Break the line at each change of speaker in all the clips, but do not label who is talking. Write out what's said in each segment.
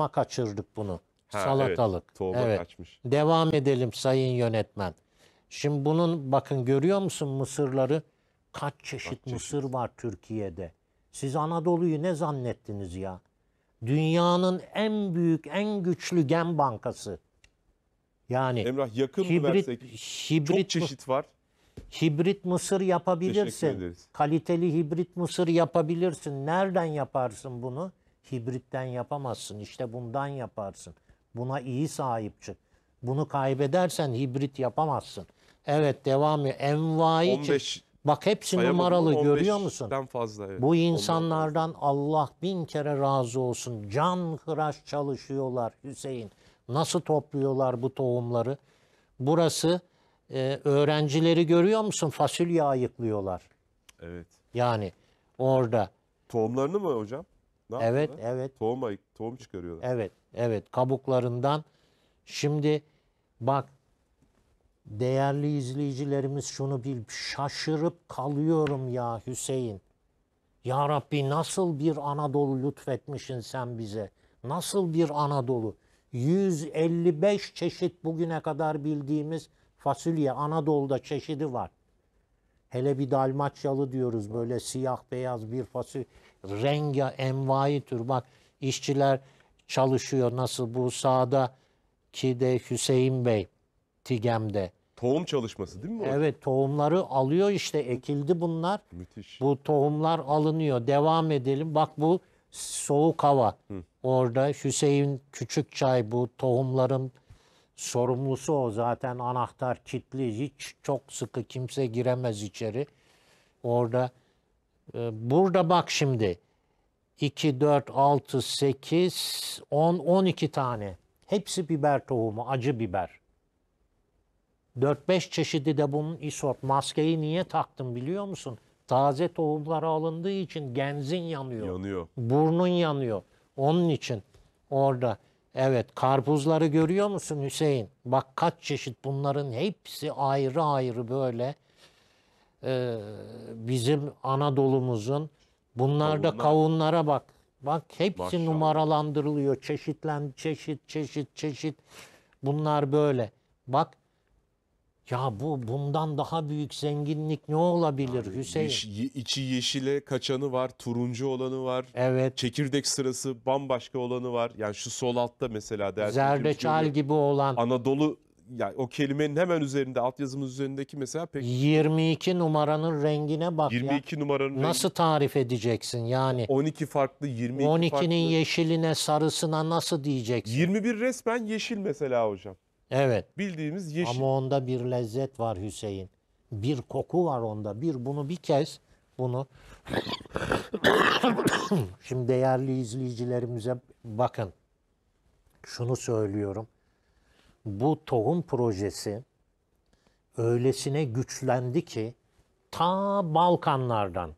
tohuma kaçırdık bunu. Ha, Salatalık. Evet, tohuma evet. kaçmış. Devam edelim sayın yönetmen. Şimdi bunun bakın görüyor musun mısırları? Kaç çeşit Kaç mısır çeşit. var Türkiye'de. Siz Anadolu'yu ne zannettiniz ya? Dünyanın en büyük, en güçlü gen bankası. Yani Emrah yakın hibrit, mı versek? Hibrit, çok çeşit var. Hibrit mısır yapabilirsin. Kaliteli hibrit mısır yapabilirsin. Nereden yaparsın bunu? Hibritten yapamazsın. İşte bundan yaparsın. Buna iyi sahip çık. Bunu kaybedersen hibrit yapamazsın. Evet devam ediyor. Envai 15 Bak hepsi numaralı görüyor musun? fazla. Evet. Bu insanlardan Allah bin kere razı olsun. Can hıraş çalışıyorlar Hüseyin. Nasıl topluyorlar bu tohumları? Burası e, öğrencileri görüyor musun? Fasulye ayıklıyorlar. Evet. Yani orada. Tohumlarını mı hocam? Ne evet, yapıyorlar? evet. Tohum, tohum çıkarıyorlar. Evet, evet. Kabuklarından. Şimdi bak değerli izleyicilerimiz şunu bil. Şaşırıp kalıyorum ya Hüseyin. Ya Rabbi nasıl bir Anadolu lütfetmişsin sen bize. Nasıl bir Anadolu. 155 çeşit bugüne kadar bildiğimiz fasulye Anadolu'da çeşidi var. Hele bir dalmaçyalı diyoruz böyle siyah beyaz bir fasulye renga, envai tür. Bak işçiler çalışıyor nasıl bu sahada ki de Hüseyin Bey Tigem'de. Tohum çalışması değil mi? Bu? Evet tohumları alıyor işte ekildi bunlar. Müthiş. Bu tohumlar alınıyor. Devam edelim. Bak bu soğuk hava. Hı. Orada Hüseyin Küçükçay bu tohumların sorumlusu o zaten anahtar kilitli hiç çok sıkı kimse giremez içeri. Orada ee, burada bak şimdi. 2, 4, 6, 8, 10, 12 tane. Hepsi biber tohumu, acı biber. 4-5 çeşidi de bunun isot. Maskeyi niye taktım biliyor musun? Taze tohumlar alındığı için genzin yanıyor. Yanıyor. Burnun yanıyor. Onun için orada. Evet karpuzları görüyor musun Hüseyin? Bak kaç çeşit bunların hepsi ayrı ayrı böyle e, bizim Anadolu'muzun bunlarda Kavunlar. kavunlara bak. Bak hepsi Maşallah. numaralandırılıyor. Çeşitlen çeşit çeşit çeşit. Bunlar böyle. Bak ya bu bundan daha büyük zenginlik ne olabilir Abi, Hüseyin?
Yeş, ye, yeşile kaçanı var, turuncu olanı var. Evet. Çekirdek sırası bambaşka olanı var. Yani şu sol altta mesela dersin. Zerdeçal gibi olan. Anadolu yani o kelimenin hemen üzerinde alt yazımız üzerindeki mesela pek
22 numaranın rengine bak 22
ya. numaranın Nasıl
rengi- tarif edeceksin yani? 12 farklı 22 12'nin farklı. yeşiline, sarısına nasıl diyeceksin? 21 resmen yeşil mesela hocam. Evet. Bildiğimiz yeşil. Ama onda bir lezzet var Hüseyin. Bir koku var onda. Bir bunu bir kez bunu şimdi değerli izleyicilerimize bakın. Şunu söylüyorum bu tohum projesi öylesine güçlendi ki ta Balkanlardan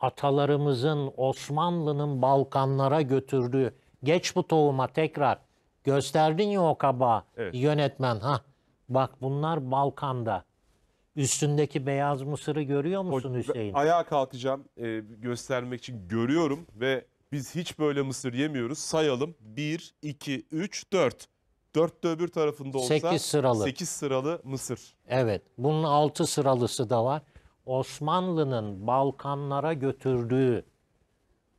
atalarımızın Osmanlı'nın Balkanlara götürdüğü geç bu tohuma tekrar gösterdin ya o kaba evet. yönetmen ha bak bunlar Balkan'da üstündeki beyaz mısırı görüyor musun Hoca, Hüseyin?
Ayağa kalkacağım e, göstermek için görüyorum ve biz hiç böyle mısır yemiyoruz sayalım 1 2 3 4 Dörtte öbür tarafında olsa 8 sıralı. 8
sıralı Mısır. Evet. Bunun 6 sıralısı da var. Osmanlı'nın Balkanlara götürdüğü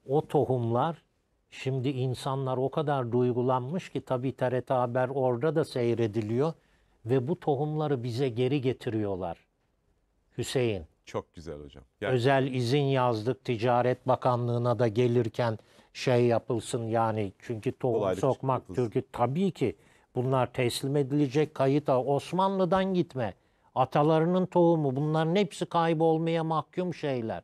o tohumlar şimdi insanlar o kadar duygulanmış ki tabii TRT Haber orada da seyrediliyor ve bu tohumları bize geri getiriyorlar. Hüseyin. Çok güzel hocam. Yani... Özel izin yazdık Ticaret Bakanlığı'na da gelirken şey yapılsın yani çünkü tohum Kolaylık sokmak yapılsın. türkü tabii ki Bunlar teslim edilecek kayıt. Osmanlı'dan gitme. Atalarının tohumu bunların hepsi kaybolmaya mahkum şeyler.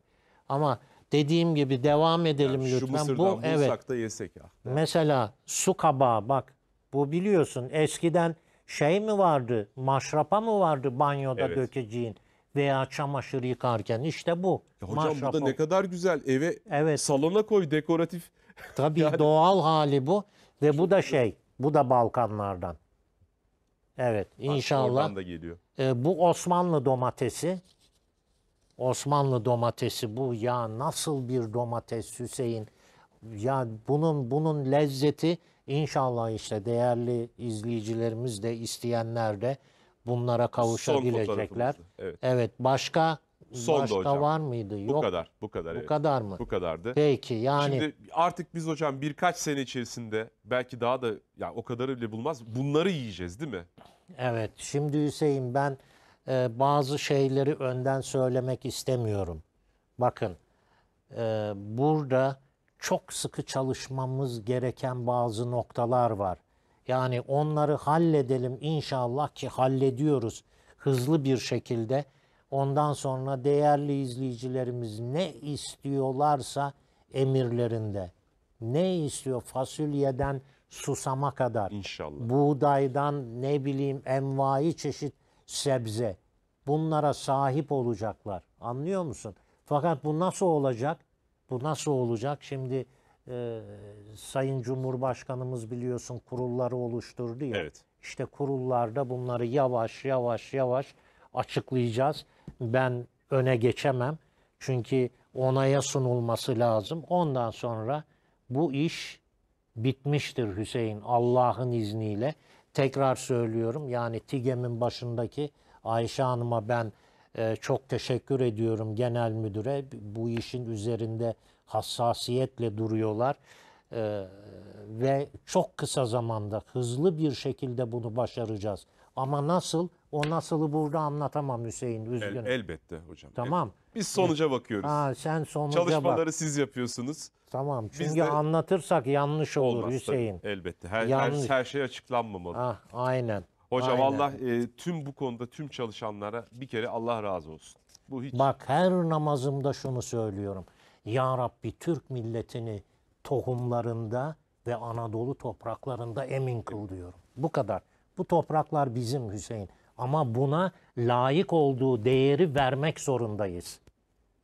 Ama dediğim gibi devam edelim yani lütfen. Mısır'dan bu evet. Da yesek ya. Mesela su kabağı bak bu biliyorsun eskiden şey mi vardı maşrapa mı vardı banyoda evet. dökeceğin veya çamaşır yıkarken işte bu. Ya hocam maşrapa. bu da ne kadar güzel eve evet. salona koy dekoratif. Tabii yani... doğal hali bu ve bu da şey bu da Balkanlardan. Evet inşallah. Oradan da geliyor. E, bu Osmanlı domatesi. Osmanlı domatesi bu ya nasıl bir domates Hüseyin. Ya bunun bunun lezzeti inşallah işte değerli izleyicilerimiz de isteyenler de bunlara kavuşabilecekler. Evet. evet başka Son Başka hocam. var mıydı? Yok. Bu kadar. Bu kadar. Bu evet. kadar mı? Bu kadardı. Peki yani. Şimdi
artık biz hocam birkaç sene içerisinde belki daha da yani o kadarı bile bulmaz. Bunları yiyeceğiz değil mi?
Evet. Şimdi Hüseyin ben e, bazı şeyleri önden söylemek istemiyorum. Bakın e, burada çok sıkı çalışmamız gereken bazı noktalar var. Yani onları halledelim inşallah ki hallediyoruz hızlı bir şekilde Ondan sonra değerli izleyicilerimiz ne istiyorlarsa emirlerinde. Ne istiyor? Fasulyeden susama kadar. İnşallah. Buğdaydan ne bileyim envai çeşit sebze. Bunlara sahip olacaklar. Anlıyor musun? Fakat bu nasıl olacak? Bu nasıl olacak? Şimdi e, Sayın Cumhurbaşkanımız biliyorsun kurulları oluşturdu ya. Evet. İşte kurullarda bunları yavaş yavaş yavaş açıklayacağız ben öne geçemem. Çünkü onaya sunulması lazım. Ondan sonra bu iş bitmiştir Hüseyin Allah'ın izniyle. Tekrar söylüyorum yani TİGEM'in başındaki Ayşe Hanım'a ben e, çok teşekkür ediyorum genel müdüre. Bu işin üzerinde hassasiyetle duruyorlar. E, ve çok kısa zamanda hızlı bir şekilde bunu başaracağız. Ama nasıl o nasılı burada anlatamam Hüseyin üzgünüm. El,
elbette hocam. Tamam. El, biz sonuca bakıyoruz. Ha, sen sonuca Çalışmaları bak. siz yapıyorsunuz. Tamam çünkü biz de...
anlatırsak yanlış olur Olmaz, Hüseyin. Tabii, elbette her, yanlış. her,
her şey açıklanmamalı. Ah,
aynen. Hocam aynen. Allah
e, tüm bu konuda tüm çalışanlara bir kere Allah razı olsun. Bu hiç...
Bak her namazımda şunu söylüyorum. Ya Rabbi Türk milletini tohumlarında ve Anadolu topraklarında emin kıl diyorum. Bu kadar. Bu topraklar bizim Hüseyin. Ama buna layık olduğu değeri vermek zorundayız.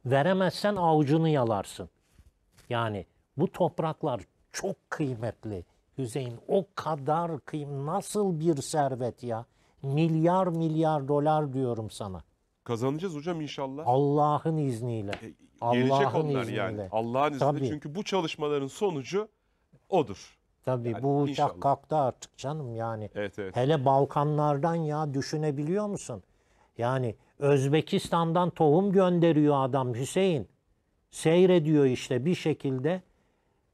Veremezsen avucunu yalarsın. Yani bu topraklar çok kıymetli. Hüseyin o kadar kıym, nasıl bir servet ya? Milyar milyar dolar diyorum sana.
Kazanacağız hocam inşallah.
Allah'ın izniyle. E, Allah'ın onlar izniyle. yani.
Allah'ın izniyle. Tabii. Çünkü bu çalışmaların sonucu odur.
Tabii yani bu uçak inşallah. kalktı artık canım yani. Evet, evet. Hele Balkanlardan ya düşünebiliyor musun? Yani Özbekistan'dan tohum gönderiyor adam Hüseyin. Seyrediyor işte bir şekilde.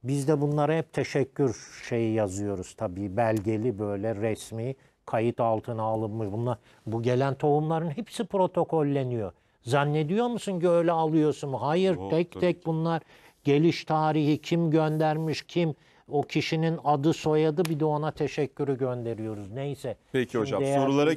Biz de bunlara hep teşekkür şeyi yazıyoruz tabii belgeli böyle resmi kayıt altına alınmış. Bunlar, bu gelen tohumların hepsi protokolleniyor. Zannediyor musun ki öyle alıyorsun? Hayır Yok, tek tek bunlar geliş tarihi kim göndermiş kim o kişinin adı soyadı bir de ona teşekkürü gönderiyoruz. Neyse.
Peki Şimdi hocam değerli... sorulara